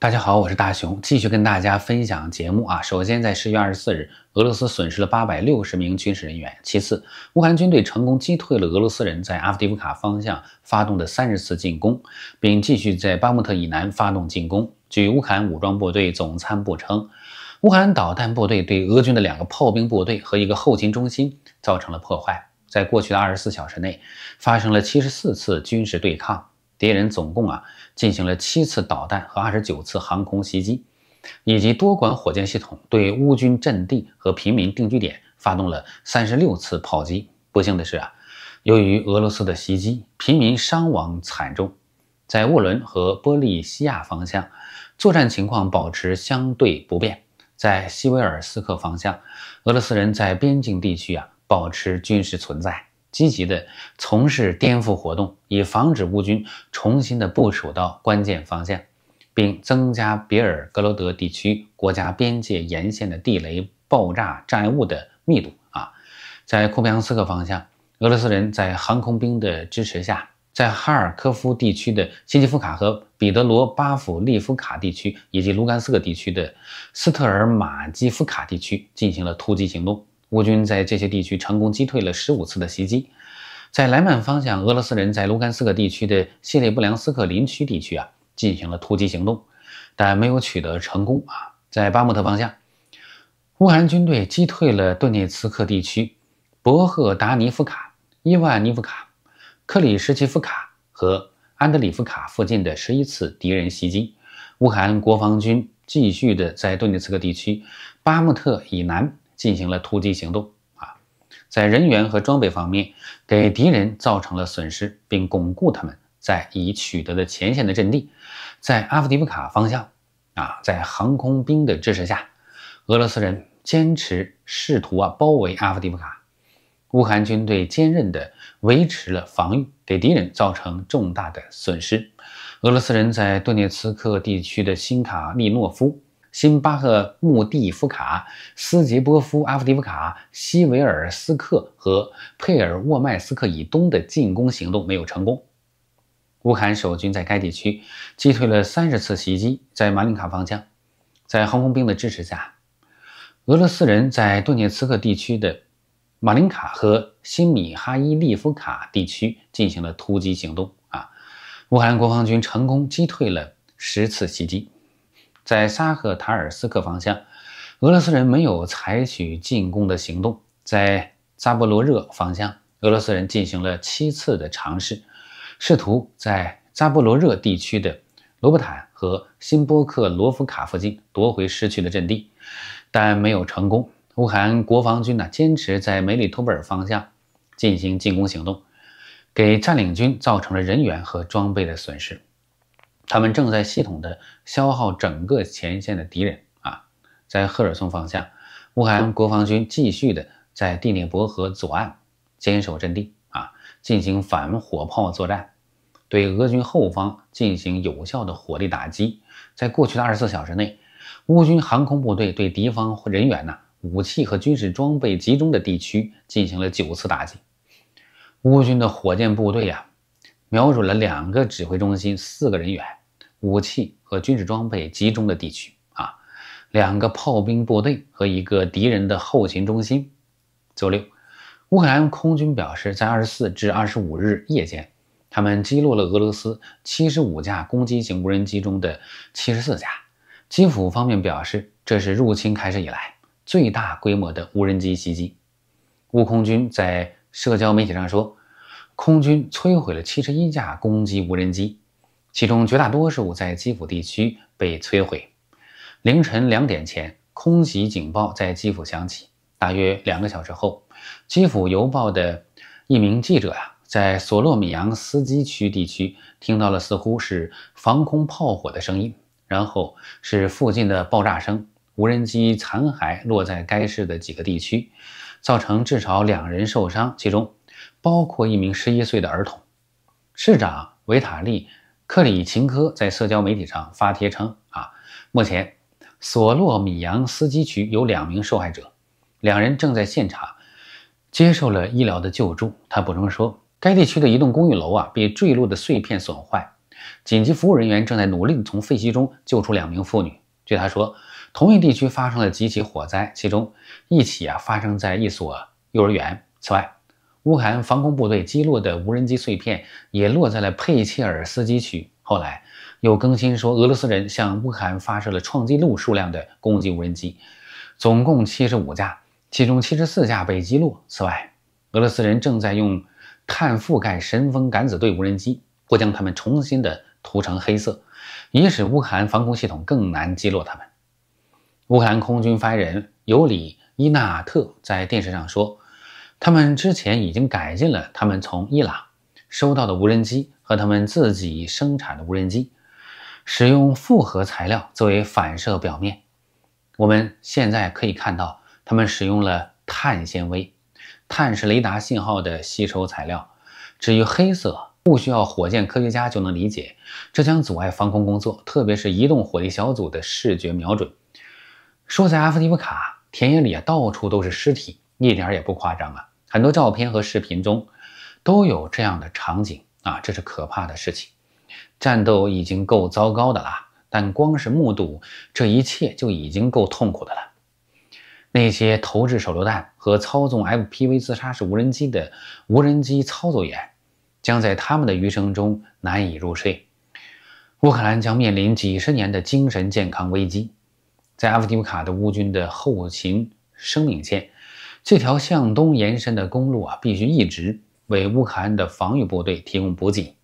大家好，我是大熊，继续跟大家分享节目啊。首先，在十月二十四日，俄罗斯损失了八百六十名军事人员。其次，乌克兰军队成功击退了俄罗斯人在阿夫迪夫卡方向发动的三十次进攻，并继续在巴穆特以南发动进攻。据乌克兰武装部队总参谋部称，乌克兰导弹部队对俄军的两个炮兵部队和一个后勤中心造成了破坏。在过去的二十四小时内，发生了七十四次军事对抗。敌人总共啊进行了七次导弹和二十九次航空袭击，以及多管火箭系统对乌军阵地和平民定居点发动了三十六次炮击。不幸的是啊，由于俄罗斯的袭击，平民伤亡惨重。在沃伦和波利西亚方向，作战情况保持相对不变。在西维尔斯克方向，俄罗斯人在边境地区啊保持军事存在。积极的从事颠覆活动，以防止乌军重新的部署到关键方向，并增加比尔格罗德地区国家边界沿线的地雷爆炸障碍物的密度。啊，在库皮扬斯克方向，俄罗斯人在航空兵的支持下，在哈尔科夫地区的新基夫卡和彼得罗巴甫利夫卡地区，以及卢甘斯克地区的斯特尔马基夫卡地区进行了突击行动。乌军在这些地区成功击退了十五次的袭击。在莱曼方向，俄罗斯人在卢甘斯克地区的谢列布良斯克林区地区啊进行了突击行动，但没有取得成功啊。在巴穆特方向，乌克兰军队击退了顿涅茨克地区博赫达尼夫卡、伊万尼夫卡、克里什奇夫卡和安德里夫卡附近的十一次敌人袭击。乌克兰国防军继续的在顿涅茨克地区巴穆特以南。进行了突击行动啊，在人员和装备方面给敌人造成了损失，并巩固他们在已取得的前线的阵地。在阿夫迪夫卡方向啊，在航空兵的支持下，俄罗斯人坚持试图啊包围阿夫迪夫卡。乌克兰军队坚韧地维持了防御，给敌人造成重大的损失。俄罗斯人在顿涅茨克地区的新卡利诺夫。新巴赫穆蒂夫卡、斯捷波夫、阿夫蒂夫卡、西维尔斯克和佩尔沃麦斯克以东的进攻行动没有成功。乌克兰守军在该地区击退了三十次袭击。在马林卡方向，在航空兵的支持下，俄罗斯人在顿涅茨克地区的马林卡和新米哈伊利夫卡地区进行了突击行动。啊，乌克兰国防军成功击退了十次袭击。在沙赫塔尔斯克方向，俄罗斯人没有采取进攻的行动。在扎波罗热方向，俄罗斯人进行了七次的尝试，试图在扎波罗热地区的罗布坦和新波克罗夫卡附近夺回失去的阵地，但没有成功。乌克兰国防军呢，坚持在梅里托尔方向进行进攻行动，给占领军造成了人员和装备的损失。他们正在系统的消耗整个前线的敌人啊，在赫尔松方向，乌克兰国防军继续的在第聂伯河左岸坚守阵地啊，进行反火炮作战，对俄军后方进行有效的火力打击。在过去的二十四小时内，乌军航空部队对敌方人员呢、武器和军事装备集中的地区进行了九次打击。乌军的火箭部队呀，瞄准了两个指挥中心，四个人员。武器和军事装备集中的地区啊，两个炮兵部队和一个敌人的后勤中心。周六，乌克兰空军表示，在二十四至二十五日夜间，他们击落了俄罗斯七十五架攻击型无人机中的七十四架。基辅方面表示，这是入侵开始以来最大规模的无人机袭击。乌空军在社交媒体上说，空军摧毁了七十一架攻击无人机。其中绝大多数在基辅地区被摧毁。凌晨两点前，空袭警报在基辅响起。大约两个小时后，基辅邮报的一名记者呀，在索洛米扬斯基区地区听到了似乎是防空炮火的声音，然后是附近的爆炸声。无人机残骸落在该市的几个地区，造成至少两人受伤，其中包括一名十一岁的儿童。市长维塔利。克里琴科在社交媒体上发帖称：“啊，目前索洛米扬斯基区有两名受害者，两人正在现场接受了医疗的救助。”他补充说：“该地区的一栋公寓楼啊被坠落的碎片损坏，紧急服务人员正在努力从废墟中救出两名妇女。”据他说：“同一地区发生了几起火灾，其中一起啊发生在一所幼儿园。”此外，乌克兰防空部队击落的无人机碎片也落在了佩切尔斯基区。后来又更新说，俄罗斯人向乌克兰发射了创纪录数量的攻击无人机，总共七十五架，其中七十四架被击落。此外，俄罗斯人正在用碳覆盖神风敢死队无人机，或将它们重新的涂成黑色，以使乌克兰防空系统更难击落它们。乌克兰空军发言人尤里·伊纳特在电视上说。他们之前已经改进了他们从伊朗收到的无人机和他们自己生产的无人机，使用复合材料作为反射表面。我们现在可以看到，他们使用了碳纤维，碳是雷达信号的吸收材料。至于黑色，不需要火箭科学家就能理解，这将阻碍防空工作，特别是移动火力小组的视觉瞄准。说在阿富汗卡田野里啊，到处都是尸体，一点也不夸张啊。很多照片和视频中都有这样的场景啊，这是可怕的事情。战斗已经够糟糕的了，但光是目睹这一切就已经够痛苦的了。那些投掷手榴弹和操纵 FPV 自杀式无人机的无人机操作员，将在他们的余生中难以入睡。乌克兰将面临几十年的精神健康危机。在阿夫迪夫卡的乌军的后勤生命线。这条向东延伸的公路啊，必须一直为乌克兰的防御部队提供补给，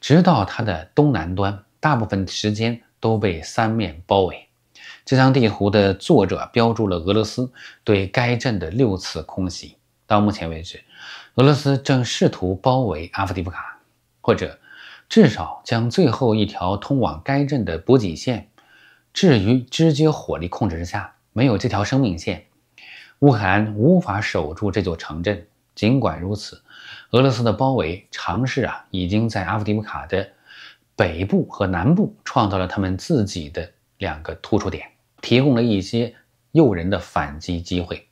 直到它的东南端。大部分时间都被三面包围。这张地图的作者标注了俄罗斯对该镇的六次空袭。到目前为止，俄罗斯正试图包围阿夫迪夫卡，或者至少将最后一条通往该镇的补给线置于直接火力控制之下。没有这条生命线。乌克兰无法守住这座城镇。尽管如此，俄罗斯的包围尝试啊，已经在阿夫迪夫卡的北部和南部创造了他们自己的两个突出点，提供了一些诱人的反击机会。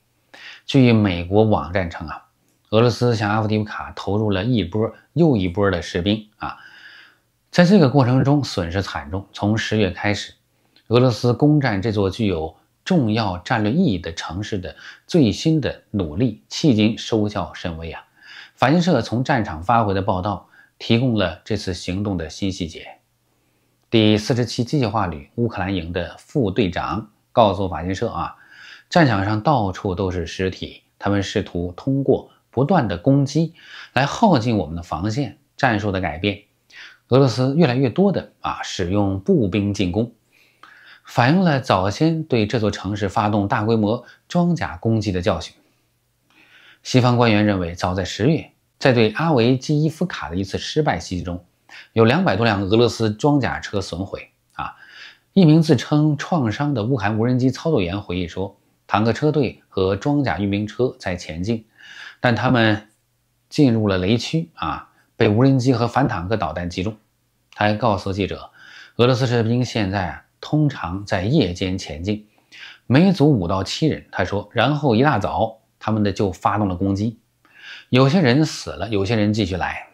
据美国网站称啊，俄罗斯向阿夫迪夫卡投入了一波又一波的士兵啊，在这个过程中损失惨重。从十月开始，俄罗斯攻占这座具有。重要战略意义的城市的最新的努力，迄今收效甚微啊！法新社从战场发回的报道提供了这次行动的新细节。第四十七机械化旅乌克兰营的副队长告诉法新社啊，战场上到处都是尸体，他们试图通过不断的攻击来耗尽我们的防线。战术的改变，俄罗斯越来越多的啊使用步兵进攻。反映了早先对这座城市发动大规模装甲攻击的教训。西方官员认为，早在十月，在对阿维基伊夫卡的一次失败袭击中，有两百多辆俄罗斯装甲车损毁。啊，一名自称创伤的乌克兰无人机操作员回忆说：“坦克车队和装甲运兵车在前进，但他们进入了雷区，啊，被无人机和反坦克导弹击中。”他还告诉记者，俄罗斯士兵现在啊。通常在夜间前进，每组五到七人。他说，然后一大早，他们的就发动了攻击。有些人死了，有些人继续来。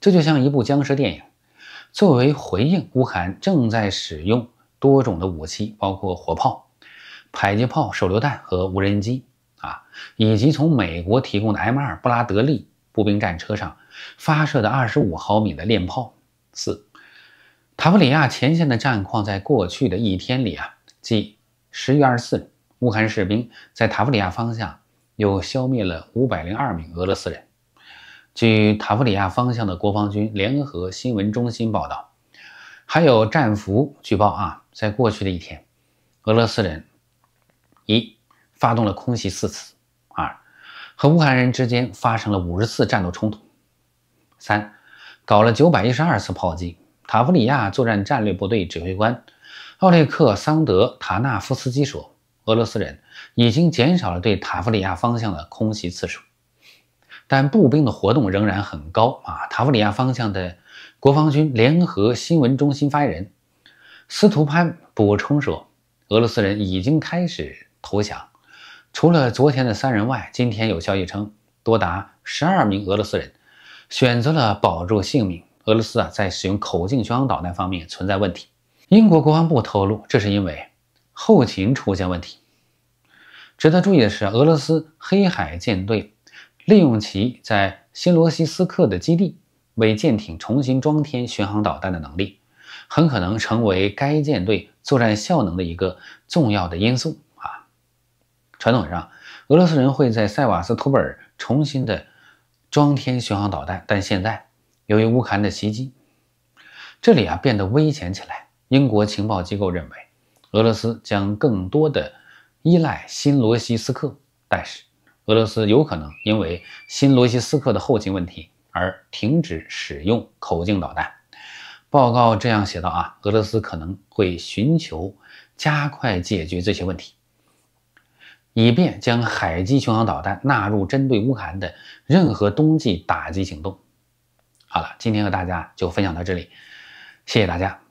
这就像一部僵尸电影。作为回应，乌克兰正在使用多种的武器，包括火炮、迫击炮、手榴弹和无人机啊，以及从美国提供的 M2 布拉德利步兵战车上发射的25毫米的链炮四。塔夫里亚前线的战况在过去的一天里啊，即十月二十四日，乌克兰士兵在塔夫里亚方向又消灭了五百零二名俄罗斯人。据塔夫里亚方向的国防军联合新闻中心报道，还有战俘举报啊，在过去的一天，俄罗斯人一发动了空袭四次，二和乌克兰人之间发生了五十次战斗冲突，三搞了九百一十二次炮击。塔夫里亚作战战略部队指挥官奥列克桑德·塔纳夫斯基说：“俄罗斯人已经减少了对塔夫里亚方向的空袭次数，但步兵的活动仍然很高。”啊，塔夫里亚方向的国防军联合新闻中心发言人斯图潘补充说：“俄罗斯人已经开始投降。除了昨天的三人外，今天有消息称，多达十二名俄罗斯人选择了保住性命。”俄罗斯啊，在使用口径巡航导弹方面存在问题。英国国防部透露，这是因为后勤出现问题。值得注意的是，俄罗斯黑海舰队利用其在新罗西斯克的基地为舰艇重新装填巡航导弹的能力，很可能成为该舰队作战效能的一个重要的因素啊。传统上，俄罗斯人会在塞瓦斯托波尔重新的装填巡航导弹，但现在。由于乌克兰的袭击，这里啊变得危险起来。英国情报机构认为，俄罗斯将更多的依赖新罗西斯克，但是俄罗斯有可能因为新罗西斯克的后勤问题而停止使用口径导弹。报告这样写道啊，俄罗斯可能会寻求加快解决这些问题，以便将海基巡航导弹纳入针对乌克兰的任何冬季打击行动。好了，今天和大家就分享到这里，谢谢大家。